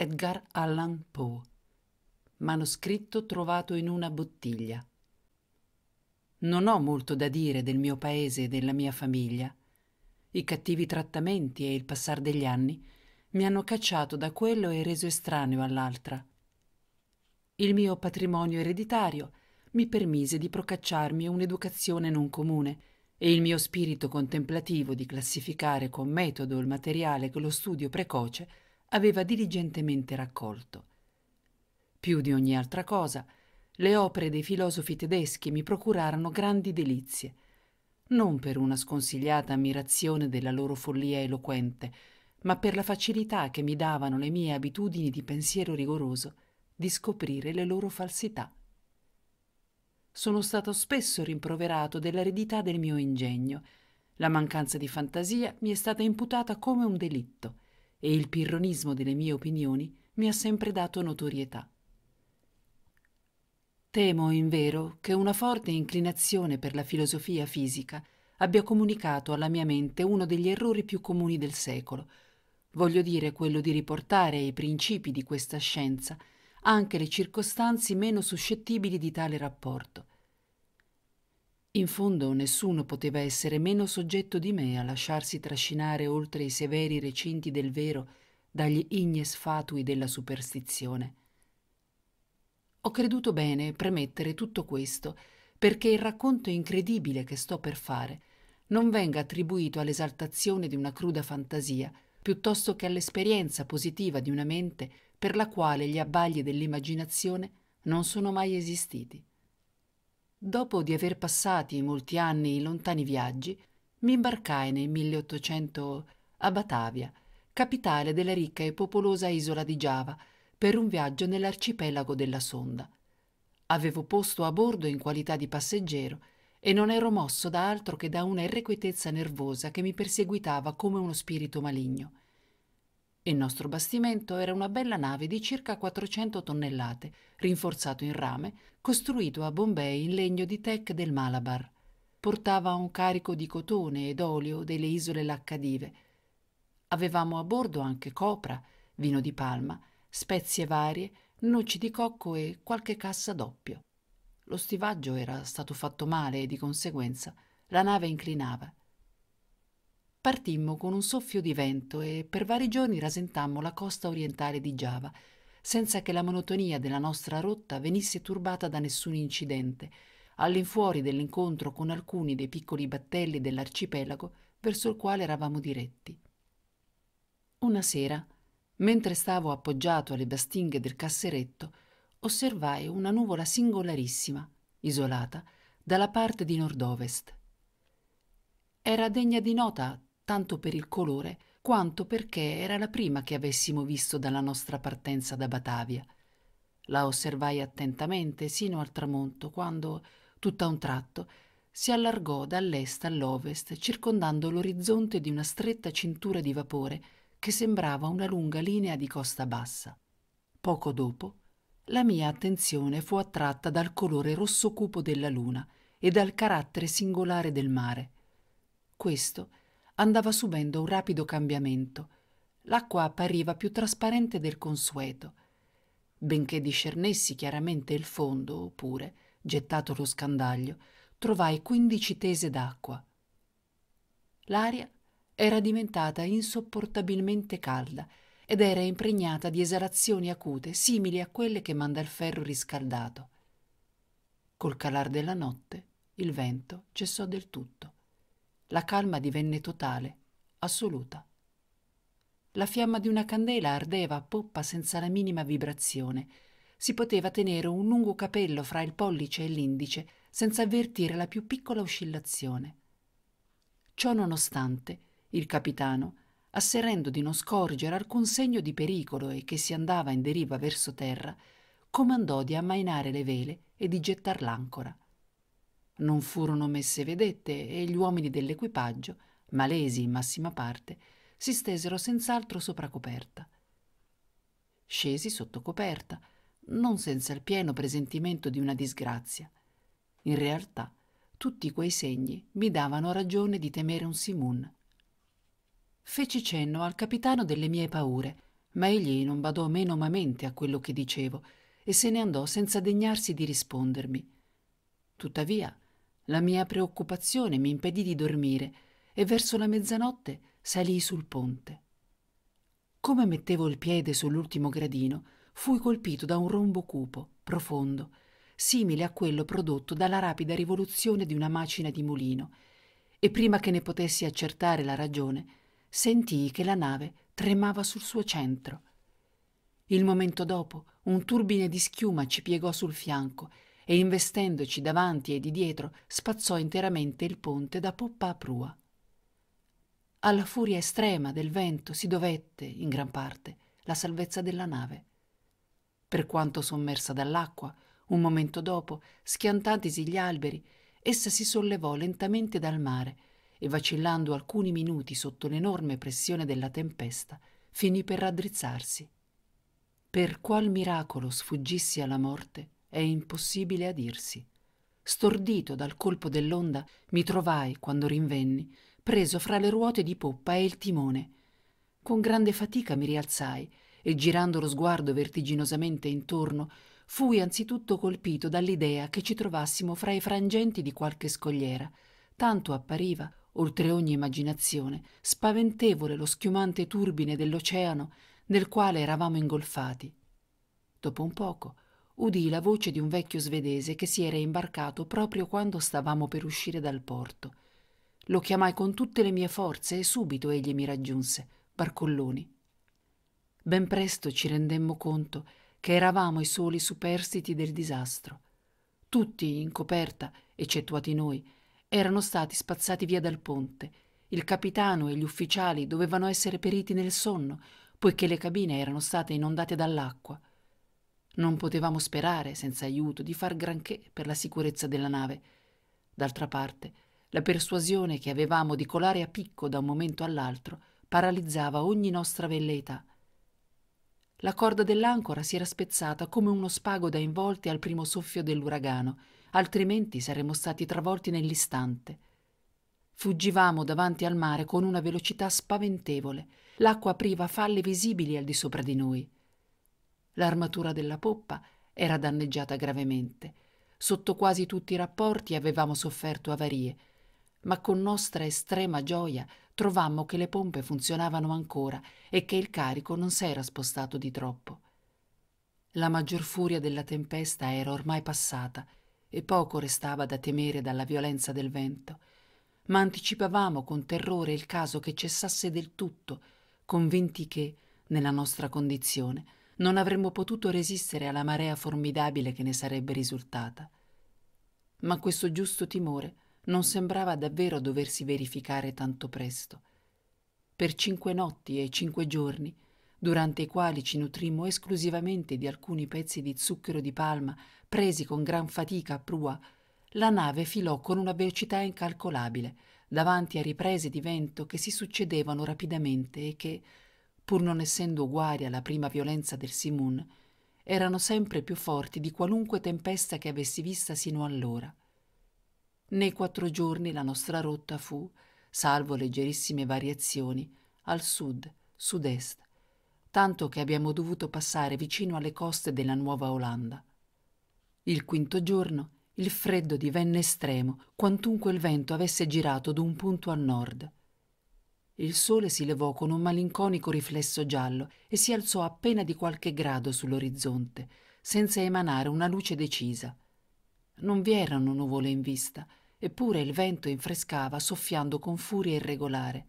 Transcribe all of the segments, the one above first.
Edgar Allan Poe. Manoscritto trovato in una bottiglia. Non ho molto da dire del mio paese e della mia famiglia. I cattivi trattamenti e il passare degli anni mi hanno cacciato da quello e reso estraneo all'altra. Il mio patrimonio ereditario mi permise di procacciarmi un'educazione non comune e il mio spirito contemplativo di classificare con metodo il materiale che lo studio precoce aveva diligentemente raccolto. Più di ogni altra cosa, le opere dei filosofi tedeschi mi procurarono grandi delizie, non per una sconsigliata ammirazione della loro follia eloquente, ma per la facilità che mi davano le mie abitudini di pensiero rigoroso di scoprire le loro falsità. Sono stato spesso rimproverato dell'eredità del mio ingegno. La mancanza di fantasia mi è stata imputata come un delitto e il pirronismo delle mie opinioni mi ha sempre dato notorietà. Temo, invero, che una forte inclinazione per la filosofia fisica abbia comunicato alla mia mente uno degli errori più comuni del secolo, voglio dire quello di riportare ai principi di questa scienza anche le circostanze meno suscettibili di tale rapporto. In fondo nessuno poteva essere meno soggetto di me a lasciarsi trascinare oltre i severi recinti del vero dagli ignes fatui della superstizione. Ho creduto bene premettere tutto questo perché il racconto incredibile che sto per fare non venga attribuito all'esaltazione di una cruda fantasia, piuttosto che all'esperienza positiva di una mente per la quale gli abbagli dell'immaginazione non sono mai esistiti. Dopo di aver passati molti anni in lontani viaggi, mi imbarcai nel 1800 a Batavia, capitale della ricca e popolosa isola di Giava, per un viaggio nell'arcipelago della Sonda. Avevo posto a bordo in qualità di passeggero e non ero mosso da altro che da una irrequietezza nervosa che mi perseguitava come uno spirito maligno. Il nostro bastimento era una bella nave di circa 400 tonnellate, rinforzato in rame, costruito a Bombay in legno di tec del Malabar. Portava un carico di cotone ed olio delle isole Laccadive. Avevamo a bordo anche copra, vino di palma, spezie varie, noci di cocco e qualche cassa doppio. Lo stivaggio era stato fatto male e di conseguenza la nave inclinava Partimmo con un soffio di vento e per vari giorni rasentammo la costa orientale di Giava, senza che la monotonia della nostra rotta venisse turbata da nessun incidente, all'infuori dell'incontro con alcuni dei piccoli battelli dell'arcipelago verso il quale eravamo diretti. Una sera, mentre stavo appoggiato alle bastinghe del casseretto, osservai una nuvola singolarissima, isolata, dalla parte di nord-ovest. Era degna di nota tanto per il colore quanto perché era la prima che avessimo visto dalla nostra partenza da Batavia. La osservai attentamente sino al tramonto, quando, tutta un tratto, si allargò dall'est all'ovest, circondando l'orizzonte di una stretta cintura di vapore che sembrava una lunga linea di costa bassa. Poco dopo, la mia attenzione fu attratta dal colore rosso cupo della luna e dal carattere singolare del mare. Questo andava subendo un rapido cambiamento. L'acqua appariva più trasparente del consueto. Benché discernessi chiaramente il fondo, oppure, gettato lo scandaglio, trovai quindici tese d'acqua. L'aria era diventata insopportabilmente calda ed era impregnata di esalazioni acute simili a quelle che manda il ferro riscaldato. Col calar della notte il vento cessò del tutto la calma divenne totale, assoluta. La fiamma di una candela ardeva a poppa senza la minima vibrazione. Si poteva tenere un lungo capello fra il pollice e l'indice senza avvertire la più piccola oscillazione. Ciò nonostante, il capitano, asserendo di non scorgere alcun segno di pericolo e che si andava in deriva verso terra, comandò di ammainare le vele e di gettar l'ancora. Non furono messe vedette e gli uomini dell'equipaggio, malesi in massima parte, si stesero senz'altro sopra coperta. Scesi sotto coperta, non senza il pieno presentimento di una disgrazia. In realtà, tutti quei segni mi davano ragione di temere un Simun. Feci cenno al capitano delle mie paure, ma egli non badò menomamente a quello che dicevo e se ne andò senza degnarsi di rispondermi. Tuttavia, la mia preoccupazione mi impedì di dormire e verso la mezzanotte salii sul ponte. Come mettevo il piede sull'ultimo gradino, fui colpito da un rombo cupo, profondo, simile a quello prodotto dalla rapida rivoluzione di una macina di mulino, e prima che ne potessi accertare la ragione, sentii che la nave tremava sul suo centro. Il momento dopo, un turbine di schiuma ci piegò sul fianco e investendoci davanti e di dietro spazzò interamente il ponte da poppa a prua. Alla furia estrema del vento si dovette, in gran parte, la salvezza della nave. Per quanto sommersa dall'acqua, un momento dopo, schiantatisi gli alberi, essa si sollevò lentamente dal mare e vacillando alcuni minuti sotto l'enorme pressione della tempesta, finì per raddrizzarsi. Per qual miracolo sfuggissi alla morte, è impossibile a dirsi. Stordito dal colpo dell'onda, mi trovai, quando rinvenni, preso fra le ruote di poppa e il timone. Con grande fatica mi rialzai e, girando lo sguardo vertiginosamente intorno, fui anzitutto colpito dall'idea che ci trovassimo fra i frangenti di qualche scogliera. Tanto appariva, oltre ogni immaginazione, spaventevole lo schiumante turbine dell'oceano nel quale eravamo ingolfati. Dopo un poco, udì la voce di un vecchio svedese che si era imbarcato proprio quando stavamo per uscire dal porto. Lo chiamai con tutte le mie forze e subito egli mi raggiunse, barcolloni. Ben presto ci rendemmo conto che eravamo i soli superstiti del disastro. Tutti in coperta, eccettuati noi, erano stati spazzati via dal ponte. Il capitano e gli ufficiali dovevano essere periti nel sonno, poiché le cabine erano state inondate dall'acqua. Non potevamo sperare, senza aiuto, di far granché per la sicurezza della nave. D'altra parte, la persuasione che avevamo di colare a picco da un momento all'altro paralizzava ogni nostra velleità. La corda dell'ancora si era spezzata come uno spago da involte al primo soffio dell'uragano, altrimenti saremmo stati travolti nell'istante. Fuggivamo davanti al mare con una velocità spaventevole. L'acqua apriva falle visibili al di sopra di noi. L'armatura della poppa era danneggiata gravemente. Sotto quasi tutti i rapporti avevamo sofferto avarie, ma con nostra estrema gioia trovammo che le pompe funzionavano ancora e che il carico non s'era spostato di troppo. La maggior furia della tempesta era ormai passata e poco restava da temere dalla violenza del vento, ma anticipavamo con terrore il caso che cessasse del tutto, convinti che, nella nostra condizione, non avremmo potuto resistere alla marea formidabile che ne sarebbe risultata. Ma questo giusto timore non sembrava davvero doversi verificare tanto presto. Per cinque notti e cinque giorni, durante i quali ci nutrimmo esclusivamente di alcuni pezzi di zucchero di palma presi con gran fatica a prua, la nave filò con una velocità incalcolabile davanti a riprese di vento che si succedevano rapidamente e che, pur non essendo uguali alla prima violenza del Simun, erano sempre più forti di qualunque tempesta che avessi vista sino allora. Nei quattro giorni la nostra rotta fu, salvo leggerissime variazioni, al sud, sud-est, tanto che abbiamo dovuto passare vicino alle coste della Nuova Olanda. Il quinto giorno il freddo divenne estremo, quantunque il vento avesse girato d'un punto a nord. Il sole si levò con un malinconico riflesso giallo e si alzò appena di qualche grado sull'orizzonte, senza emanare una luce decisa. Non vi erano nuvole in vista, eppure il vento infrescava soffiando con furia irregolare.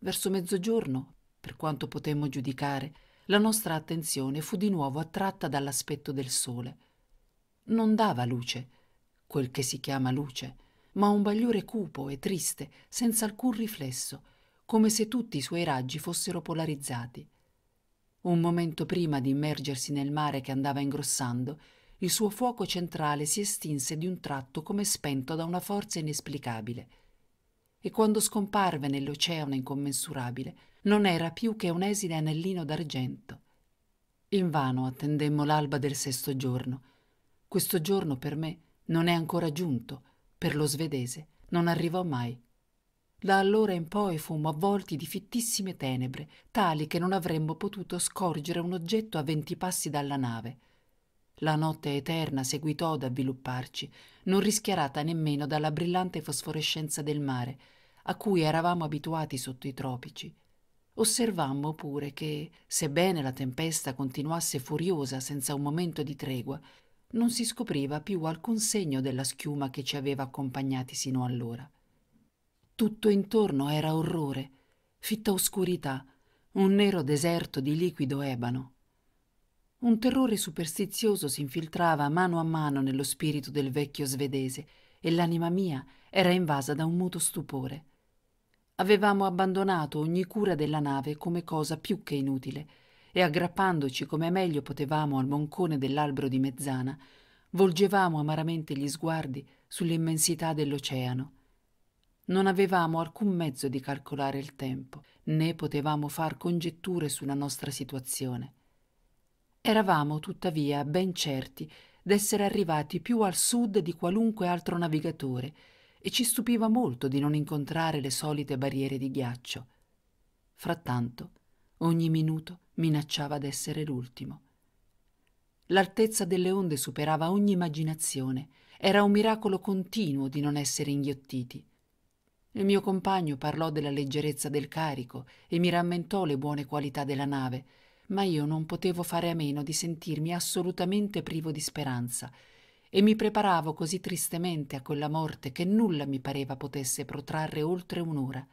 Verso mezzogiorno, per quanto potemmo giudicare, la nostra attenzione fu di nuovo attratta dall'aspetto del sole. Non dava luce, quel che si chiama luce, ma un bagliore cupo e triste, senza alcun riflesso, come se tutti i suoi raggi fossero polarizzati. Un momento prima di immergersi nel mare che andava ingrossando, il suo fuoco centrale si estinse di un tratto come spento da una forza inesplicabile. E quando scomparve nell'oceano incommensurabile, non era più che un esile anellino d'argento. Invano attendemmo l'alba del sesto giorno. Questo giorno per me non è ancora giunto, per lo svedese non arrivò mai. Da allora in poi fummo avvolti di fittissime tenebre, tali che non avremmo potuto scorgere un oggetto a venti passi dalla nave. La notte eterna seguitò ad avvilupparci, non rischiarata nemmeno dalla brillante fosforescenza del mare, a cui eravamo abituati sotto i tropici. Osservammo pure che, sebbene la tempesta continuasse furiosa senza un momento di tregua, non si scopriva più alcun segno della schiuma che ci aveva accompagnati sino allora. Tutto intorno era orrore, fitta oscurità, un nero deserto di liquido ebano. Un terrore superstizioso si infiltrava mano a mano nello spirito del vecchio svedese e l'anima mia era invasa da un muto stupore. Avevamo abbandonato ogni cura della nave come cosa più che inutile e aggrappandoci come meglio potevamo al moncone dell'albero di mezzana, volgevamo amaramente gli sguardi sull'immensità dell'oceano non avevamo alcun mezzo di calcolare il tempo, né potevamo far congetture sulla nostra situazione. Eravamo tuttavia ben certi d'essere arrivati più al sud di qualunque altro navigatore e ci stupiva molto di non incontrare le solite barriere di ghiaccio. Frattanto, ogni minuto minacciava d'essere l'ultimo. L'altezza delle onde superava ogni immaginazione, era un miracolo continuo di non essere inghiottiti. Il mio compagno parlò della leggerezza del carico e mi rammentò le buone qualità della nave, ma io non potevo fare a meno di sentirmi assolutamente privo di speranza e mi preparavo così tristemente a quella morte che nulla mi pareva potesse protrarre oltre un'ora,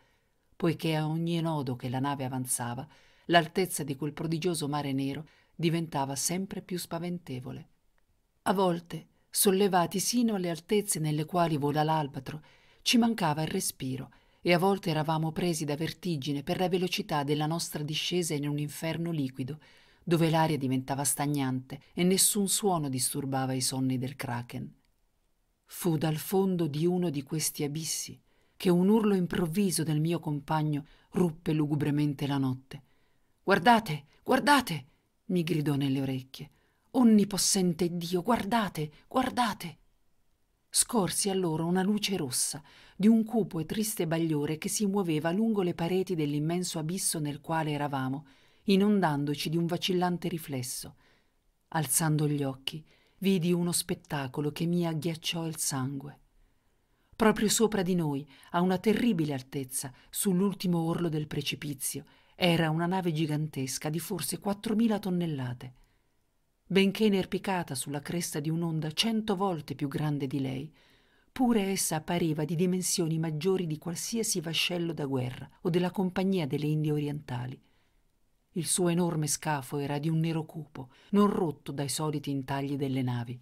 poiché a ogni nodo che la nave avanzava, l'altezza di quel prodigioso mare nero diventava sempre più spaventevole. A volte, sollevati sino alle altezze nelle quali vola l'albatro, ci mancava il respiro e a volte eravamo presi da vertigine per la velocità della nostra discesa in un inferno liquido, dove l'aria diventava stagnante e nessun suono disturbava i sonni del kraken. Fu dal fondo di uno di questi abissi che un urlo improvviso del mio compagno ruppe lugubremente la notte. Guardate, guardate! mi gridò nelle orecchie. Onnipossente Dio, guardate, guardate! scorsi allora una luce rossa di un cupo e triste bagliore che si muoveva lungo le pareti dell'immenso abisso nel quale eravamo, inondandoci di un vacillante riflesso. Alzando gli occhi, vidi uno spettacolo che mi agghiacciò il sangue. Proprio sopra di noi, a una terribile altezza, sull'ultimo orlo del precipizio, era una nave gigantesca di forse 4.000 tonnellate benché inerpicata sulla cresta di un'onda cento volte più grande di lei, pure essa appariva di dimensioni maggiori di qualsiasi vascello da guerra o della Compagnia delle Indie Orientali. Il suo enorme scafo era di un nero cupo, non rotto dai soliti intagli delle navi.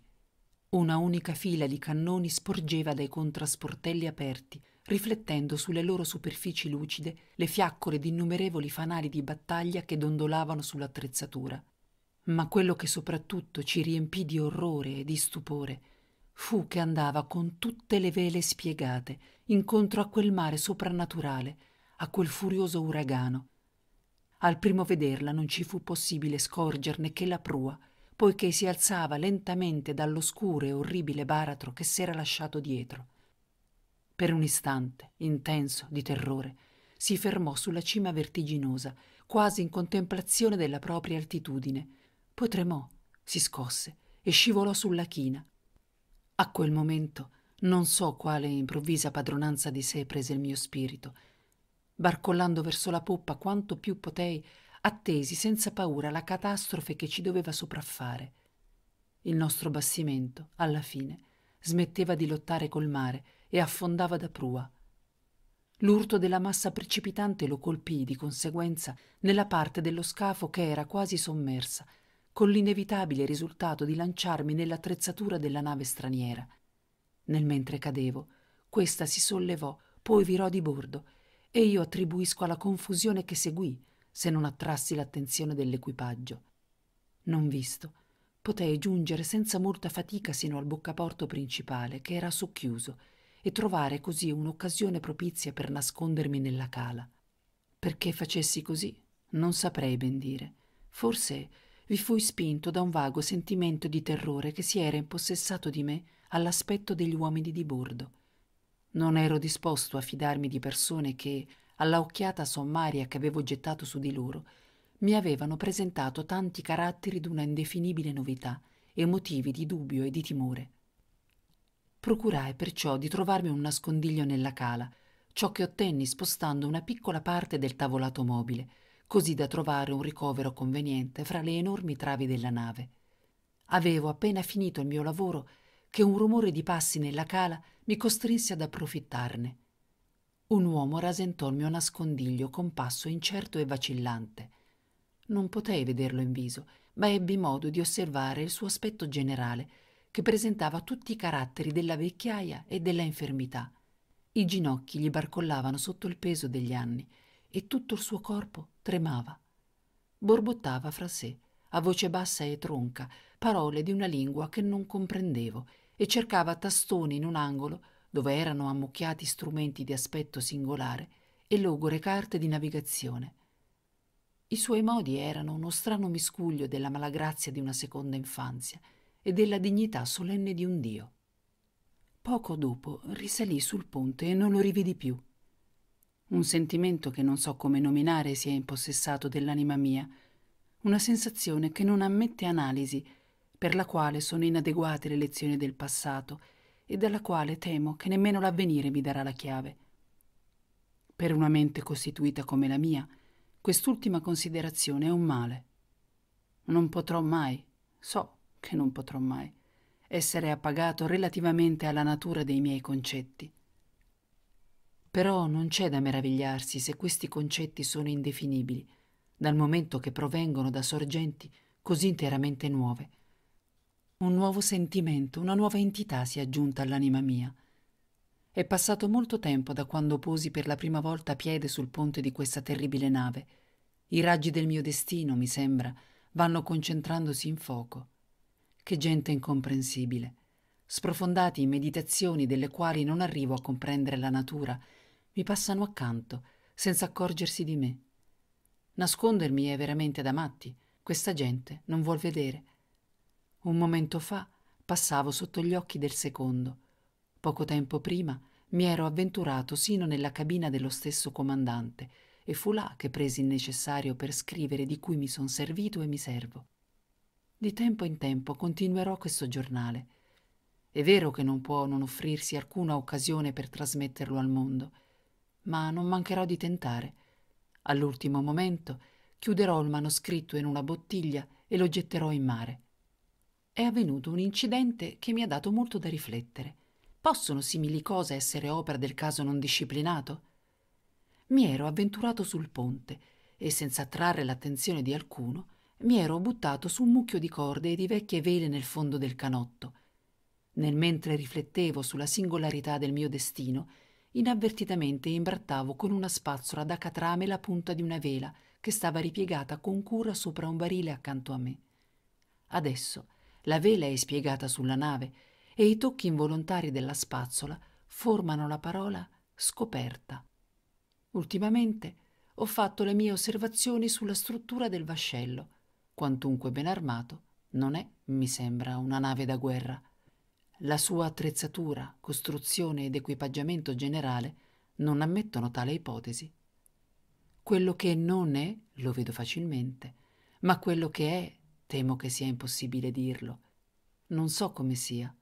Una unica fila di cannoni sporgeva dai contrasportelli aperti, riflettendo sulle loro superfici lucide le fiaccole di innumerevoli fanali di battaglia che dondolavano sull'attrezzatura ma quello che soprattutto ci riempì di orrore e di stupore fu che andava con tutte le vele spiegate incontro a quel mare soprannaturale, a quel furioso uragano. Al primo vederla non ci fu possibile scorgerne che la prua, poiché si alzava lentamente dall'oscuro e orribile baratro che s'era lasciato dietro. Per un istante, intenso di terrore, si fermò sulla cima vertiginosa, quasi in contemplazione della propria altitudine, poi tremò, si scosse e scivolò sulla china. A quel momento non so quale improvvisa padronanza di sé prese il mio spirito. Barcollando verso la poppa quanto più potei, attesi senza paura la catastrofe che ci doveva sopraffare. Il nostro bastimento, alla fine, smetteva di lottare col mare e affondava da prua. L'urto della massa precipitante lo colpì di conseguenza nella parte dello scafo che era quasi sommersa con l'inevitabile risultato di lanciarmi nell'attrezzatura della nave straniera. Nel mentre cadevo, questa si sollevò, poi virò di bordo, e io attribuisco alla confusione che seguì se non attrassi l'attenzione dell'equipaggio. Non visto, potei giungere senza molta fatica sino al boccaporto principale, che era socchiuso, e trovare così un'occasione propizia per nascondermi nella cala. Perché facessi così? Non saprei ben dire. Forse vi fui spinto da un vago sentimento di terrore che si era impossessato di me all'aspetto degli uomini di bordo. Non ero disposto a fidarmi di persone che, alla occhiata sommaria che avevo gettato su di loro, mi avevano presentato tanti caratteri d'una indefinibile novità e motivi di dubbio e di timore. Procurai perciò di trovarmi un nascondiglio nella cala, ciò che ottenni spostando una piccola parte del tavolato mobile, così da trovare un ricovero conveniente fra le enormi travi della nave. Avevo appena finito il mio lavoro che un rumore di passi nella cala mi costrinse ad approfittarne. Un uomo rasentò il mio nascondiglio con passo incerto e vacillante. Non potei vederlo in viso, ma ebbi modo di osservare il suo aspetto generale, che presentava tutti i caratteri della vecchiaia e della infermità. I ginocchi gli barcollavano sotto il peso degli anni e tutto il suo corpo tremava. Borbottava fra sé, a voce bassa e tronca, parole di una lingua che non comprendevo e cercava tastoni in un angolo dove erano ammucchiati strumenti di aspetto singolare e logore carte di navigazione. I suoi modi erano uno strano miscuglio della malagrazia di una seconda infanzia e della dignità solenne di un dio. Poco dopo risalì sul ponte e non lo rividi più. Un sentimento che non so come nominare si è impossessato dell'anima mia, una sensazione che non ammette analisi, per la quale sono inadeguate le lezioni del passato e dalla quale temo che nemmeno l'avvenire mi darà la chiave. Per una mente costituita come la mia, quest'ultima considerazione è un male. Non potrò mai, so che non potrò mai, essere appagato relativamente alla natura dei miei concetti. Però non c'è da meravigliarsi se questi concetti sono indefinibili, dal momento che provengono da sorgenti così interamente nuove. Un nuovo sentimento, una nuova entità si è aggiunta all'anima mia. È passato molto tempo da quando posi per la prima volta piede sul ponte di questa terribile nave. I raggi del mio destino, mi sembra, vanno concentrandosi in fuoco. Che gente incomprensibile, sprofondati in meditazioni delle quali non arrivo a comprendere la natura mi passano accanto, senza accorgersi di me. Nascondermi è veramente da matti. Questa gente non vuol vedere. Un momento fa passavo sotto gli occhi del secondo. Poco tempo prima mi ero avventurato sino nella cabina dello stesso comandante e fu là che presi il necessario per scrivere di cui mi son servito e mi servo. Di tempo in tempo continuerò questo giornale. È vero che non può non offrirsi alcuna occasione per trasmetterlo al mondo, ma non mancherò di tentare. All'ultimo momento chiuderò il manoscritto in una bottiglia e lo getterò in mare. È avvenuto un incidente che mi ha dato molto da riflettere. Possono simili cose essere opera del caso non disciplinato? Mi ero avventurato sul ponte e, senza attrarre l'attenzione di alcuno, mi ero buttato su un mucchio di corde e di vecchie vele nel fondo del canotto. Nel mentre riflettevo sulla singolarità del mio destino, inavvertitamente imbrattavo con una spazzola da catrame la punta di una vela che stava ripiegata con cura sopra un barile accanto a me. Adesso la vela è spiegata sulla nave e i tocchi involontari della spazzola formano la parola scoperta. Ultimamente ho fatto le mie osservazioni sulla struttura del vascello. Quantunque ben armato, non è, mi sembra, una nave da guerra la sua attrezzatura, costruzione ed equipaggiamento generale non ammettono tale ipotesi. Quello che non è lo vedo facilmente, ma quello che è temo che sia impossibile dirlo. Non so come sia,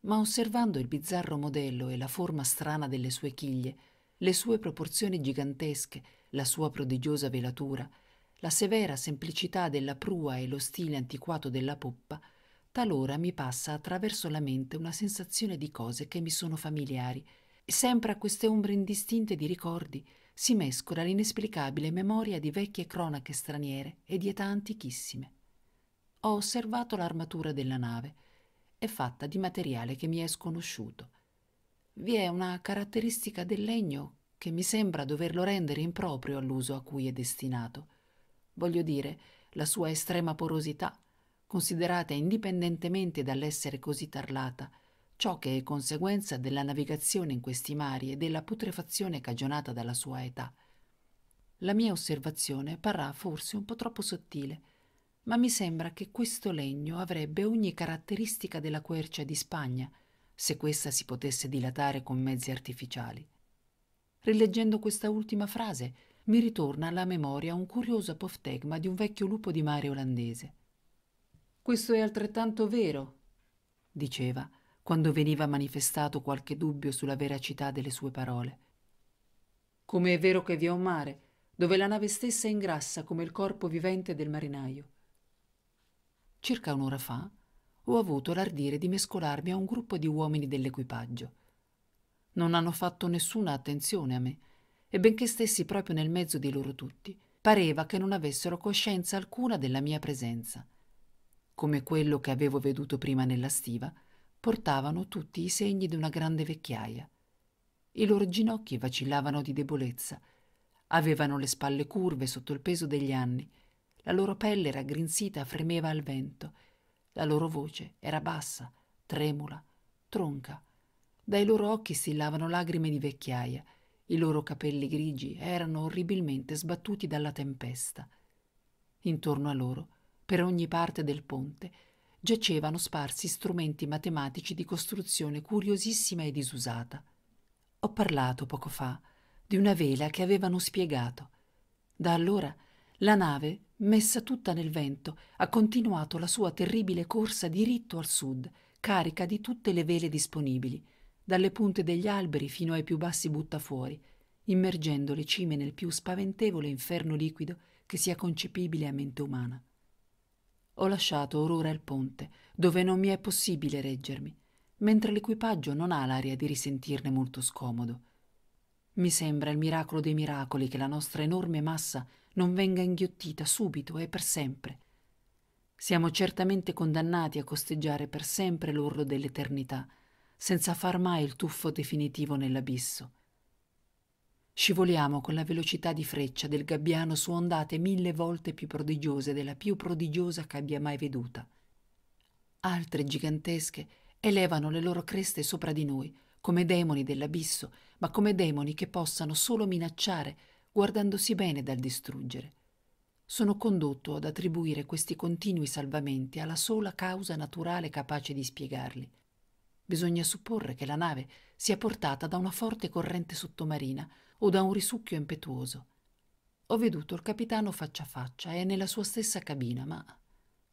ma osservando il bizzarro modello e la forma strana delle sue chiglie, le sue proporzioni gigantesche, la sua prodigiosa velatura, la severa semplicità della prua e lo stile antiquato della poppa, talora mi passa attraverso la mente una sensazione di cose che mi sono familiari, e sempre a queste ombre indistinte di ricordi si mescola l'inesplicabile memoria di vecchie cronache straniere e di età antichissime. Ho osservato l'armatura della nave. È fatta di materiale che mi è sconosciuto. Vi è una caratteristica del legno che mi sembra doverlo rendere improprio all'uso a cui è destinato. Voglio dire, la sua estrema porosità, considerata indipendentemente dall'essere così tarlata, ciò che è conseguenza della navigazione in questi mari e della putrefazione cagionata dalla sua età. La mia osservazione parrà forse un po' troppo sottile, ma mi sembra che questo legno avrebbe ogni caratteristica della quercia di Spagna, se questa si potesse dilatare con mezzi artificiali. Rileggendo questa ultima frase, mi ritorna alla memoria un curioso apoftegma di un vecchio lupo di mare olandese. Questo è altrettanto vero, diceva, quando veniva manifestato qualche dubbio sulla veracità delle sue parole. Come è vero che vi è un mare, dove la nave stessa ingrassa come il corpo vivente del marinaio. Circa un'ora fa ho avuto l'ardire di mescolarmi a un gruppo di uomini dell'equipaggio. Non hanno fatto nessuna attenzione a me, e benché stessi proprio nel mezzo di loro tutti, pareva che non avessero coscienza alcuna della mia presenza come quello che avevo veduto prima nella stiva, portavano tutti i segni di una grande vecchiaia. I loro ginocchi vacillavano di debolezza, avevano le spalle curve sotto il peso degli anni, la loro pelle raggrinzita fremeva al vento, la loro voce era bassa, tremula, tronca. Dai loro occhi stillavano lagrime di vecchiaia, i loro capelli grigi erano orribilmente sbattuti dalla tempesta. Intorno a loro per ogni parte del ponte giacevano sparsi strumenti matematici di costruzione curiosissima e disusata. Ho parlato poco fa di una vela che avevano spiegato. Da allora la nave, messa tutta nel vento, ha continuato la sua terribile corsa diritto al sud, carica di tutte le vele disponibili, dalle punte degli alberi fino ai più bassi buttafuori, immergendo le cime nel più spaventevole inferno liquido che sia concepibile a mente umana ho lasciato or ora il ponte dove non mi è possibile reggermi mentre l'equipaggio non ha l'aria di risentirne molto scomodo mi sembra il miracolo dei miracoli che la nostra enorme massa non venga inghiottita subito e per sempre siamo certamente condannati a costeggiare per sempre l'orlo dell'eternità senza far mai il tuffo definitivo nell'abisso Scivoliamo con la velocità di freccia del gabbiano su ondate mille volte più prodigiose della più prodigiosa che abbia mai veduta. Altre gigantesche elevano le loro creste sopra di noi, come demoni dell'abisso, ma come demoni che possano solo minacciare, guardandosi bene dal distruggere. Sono condotto ad attribuire questi continui salvamenti alla sola causa naturale capace di spiegarli. Bisogna supporre che la nave sia portata da una forte corrente sottomarina, o da un risucchio impetuoso. Ho veduto il capitano faccia a faccia e nella sua stessa cabina, ma,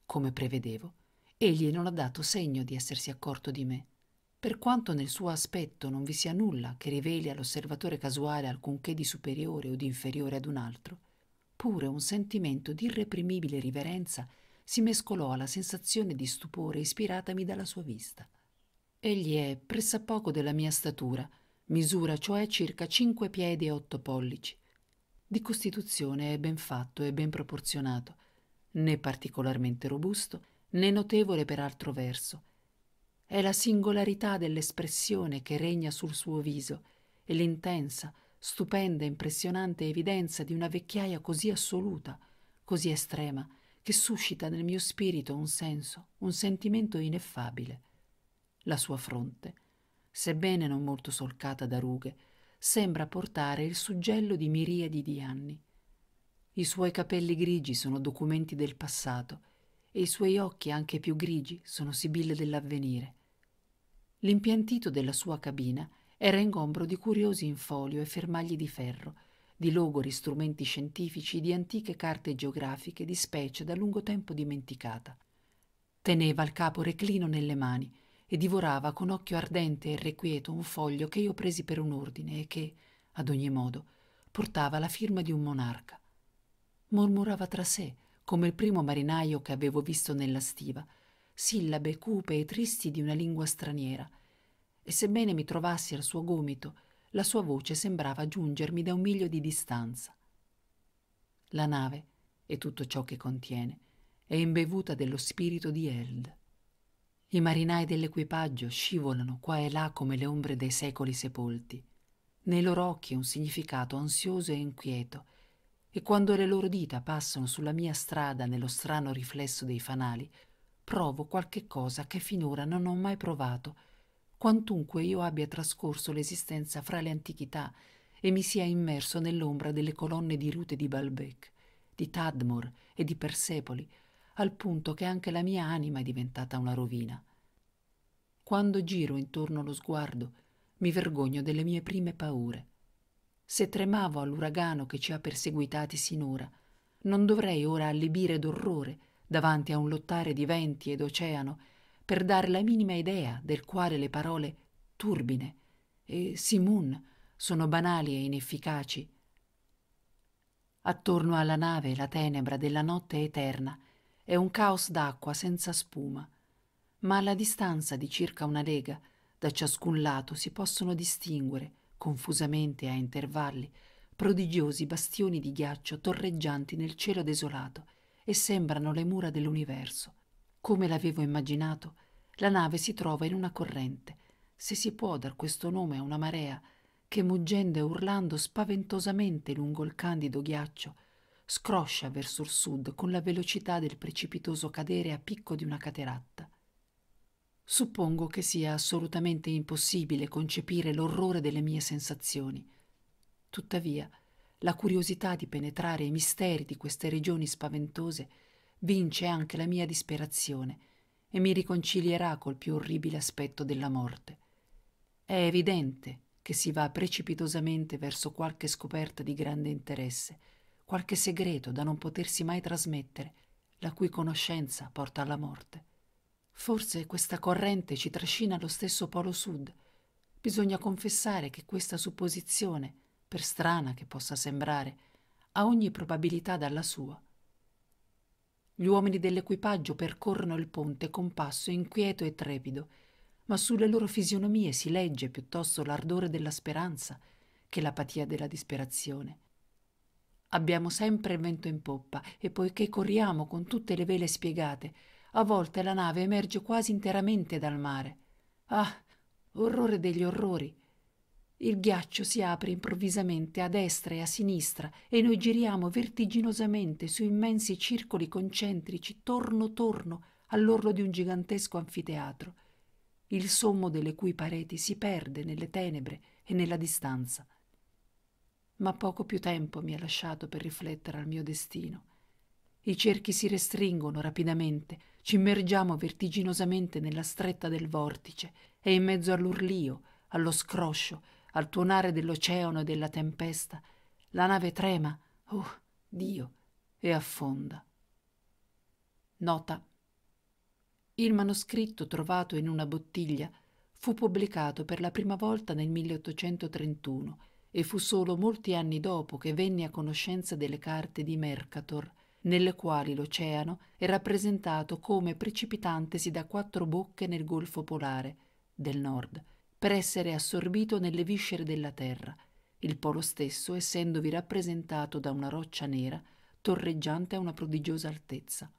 come prevedevo, egli non ha dato segno di essersi accorto di me. Per quanto nel suo aspetto non vi sia nulla che riveli all'osservatore casuale alcunché di superiore o di inferiore ad un altro, pure un sentimento di irreprimibile riverenza si mescolò alla sensazione di stupore ispiratami dalla sua vista. Egli è pressappoco della mia statura, misura cioè circa 5 piedi e 8 pollici. Di costituzione è ben fatto e ben proporzionato, né particolarmente robusto, né notevole per altro verso. È la singolarità dell'espressione che regna sul suo viso e l'intensa, stupenda e impressionante evidenza di una vecchiaia così assoluta, così estrema, che suscita nel mio spirito un senso, un sentimento ineffabile. La sua fronte, sebbene non molto solcata da rughe, sembra portare il suggello di miriadi di anni. I suoi capelli grigi sono documenti del passato e i suoi occhi, anche più grigi, sono sibille dell'avvenire. L'impiantito della sua cabina era ingombro di curiosi infolio e fermagli di ferro, di logori strumenti scientifici, di antiche carte geografiche, di specie da lungo tempo dimenticata. Teneva il capo reclino nelle mani, e divorava con occhio ardente e irrequieto un foglio che io presi per un ordine e che, ad ogni modo, portava la firma di un monarca. Mormorava tra sé, come il primo marinaio che avevo visto nella stiva, sillabe cupe e tristi di una lingua straniera, e sebbene mi trovassi al suo gomito, la sua voce sembrava giungermi da un miglio di distanza. La nave e tutto ciò che contiene è imbevuta dello spirito di Eld. I marinai dell'equipaggio scivolano qua e là come le ombre dei secoli sepolti. Nei loro occhi un significato ansioso e inquieto, e quando le loro dita passano sulla mia strada nello strano riflesso dei fanali, provo qualche cosa che finora non ho mai provato, quantunque io abbia trascorso l'esistenza fra le antichità e mi sia immerso nell'ombra delle colonne di rute di Balbec, di Tadmor e di Persepoli, al punto che anche la mia anima è diventata una rovina. Quando giro intorno lo sguardo, mi vergogno delle mie prime paure. Se tremavo all'uragano che ci ha perseguitati sinora, non dovrei ora allibire d'orrore davanti a un lottare di venti ed oceano per dare la minima idea del quale le parole turbine e simun sono banali e inefficaci. Attorno alla nave la tenebra della notte eterna è un caos d'acqua senza spuma, ma alla distanza di circa una lega da ciascun lato si possono distinguere, confusamente a intervalli, prodigiosi bastioni di ghiaccio torreggianti nel cielo desolato e sembrano le mura dell'universo. Come l'avevo immaginato, la nave si trova in una corrente, se si può dar questo nome a una marea, che muggendo e urlando spaventosamente lungo il candido ghiaccio scroscia verso il sud con la velocità del precipitoso cadere a picco di una cateratta. Suppongo che sia assolutamente impossibile concepire l'orrore delle mie sensazioni. Tuttavia, la curiosità di penetrare i misteri di queste regioni spaventose vince anche la mia disperazione e mi riconcilierà col più orribile aspetto della morte. È evidente che si va precipitosamente verso qualche scoperta di grande interesse, qualche segreto da non potersi mai trasmettere, la cui conoscenza porta alla morte. Forse questa corrente ci trascina allo stesso polo sud. Bisogna confessare che questa supposizione, per strana che possa sembrare, ha ogni probabilità dalla sua. Gli uomini dell'equipaggio percorrono il ponte con passo inquieto e trepido, ma sulle loro fisionomie si legge piuttosto l'ardore della speranza che l'apatia della disperazione. Abbiamo sempre il vento in poppa e poiché corriamo con tutte le vele spiegate, a volte la nave emerge quasi interamente dal mare. Ah, orrore degli orrori! Il ghiaccio si apre improvvisamente a destra e a sinistra e noi giriamo vertiginosamente su immensi circoli concentrici torno torno all'orlo di un gigantesco anfiteatro, il sommo delle cui pareti si perde nelle tenebre e nella distanza ma poco più tempo mi è lasciato per riflettere al mio destino. I cerchi si restringono rapidamente, ci immergiamo vertiginosamente nella stretta del vortice e in mezzo all'urlio, allo scroscio, al tuonare dell'oceano e della tempesta, la nave trema, oh Dio, e affonda. Nota. Il manoscritto trovato in una bottiglia fu pubblicato per la prima volta nel 1831 e fu solo molti anni dopo che venne a conoscenza delle carte di Mercator, nelle quali l'oceano è rappresentato come precipitantesi da quattro bocche nel Golfo Polare del Nord, per essere assorbito nelle viscere della Terra, il polo stesso essendovi rappresentato da una roccia nera torreggiante a una prodigiosa altezza.